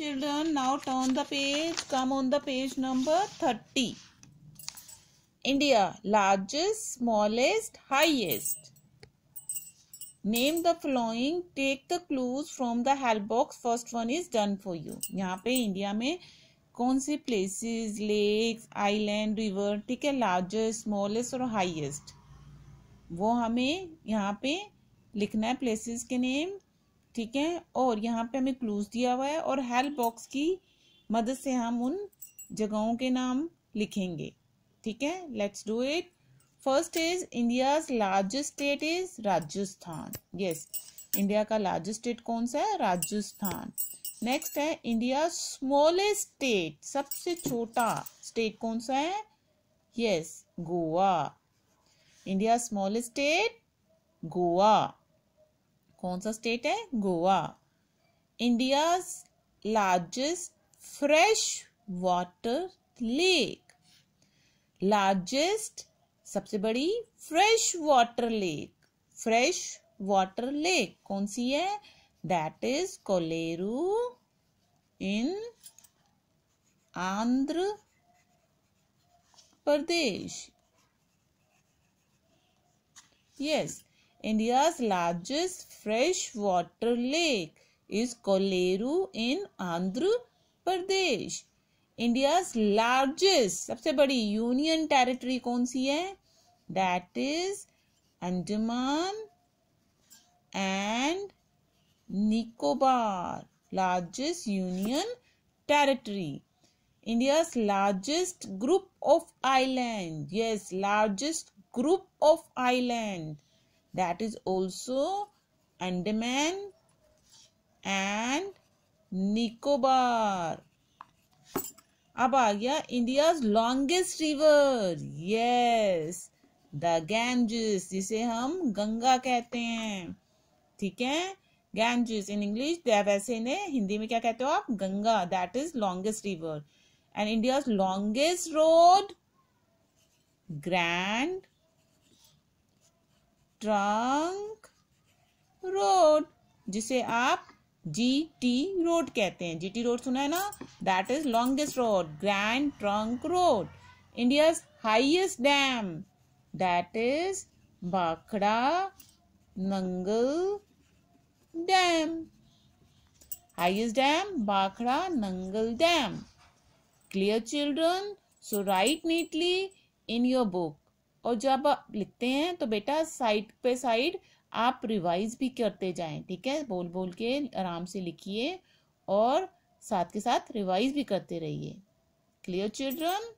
children now turn the page come on the page number 30 india largest smallest highest name the following take the clues from the help box first one is done for you यहाँ पे India में कौन से places lakes island river ठीक है largest smallest और highest वो हमें यहाँ पे लिखना है प्लेसेस के नेम ठीक है और यहाँ पे हमें क्लूज दिया हुआ है और हेल्प बॉक्स की मदद से हम उन जगहों के नाम लिखेंगे ठीक है let's do it first is India largest state is Rajasthan yes India का लार्जेस्ट स्टेट कौन सा है राजस्थान नेक्स्ट है इंडिया स्मॉलेस्ट स्टेट सबसे छोटा स्टेट कौन सा है yes Goa India smallest state Goa कौन सा स्टेट है Goa India largest fresh water lake largest सबसे बड़ी fresh water lake fresh water lake कौन सी है that is Kolleru in Andhra Pradesh yes yes. India's largest freshwater lake is Koleru in Andhra Pradesh. India's largest सबसे बड़ी यूनियन टेरिटरी कौन सी है that is Andaman and Nicobar largest union territory india's largest group of island yes largest group of island that is also Andaman and Nicobar. अब आ गया India longest river yes the Ganges जिसे हम गंगा कहते हैं ठीक है गैंजिस इन इंग्लिश वैसे इन्हें हिंदी में क्या कहते हो आप Ganga that is longest river and India longest road grand trunk road जिसे आप जी टी रोड कहते हैं जी टी रोड सुना है ना that is longest road grand trunk road India highest dam that is बाखड़ा Nangal dam highest dam बाखड़ा Nangal dam clear children so right neatly in your book और जब आप लिखते हैं तो बेटा साइड पे साइड आप रिवाइज भी करते जाएं ठीक है बोल बोल के आराम से लिखिए और साथ के साथ रिवाइज भी करते रहिए क्लियर चिल्ड्रन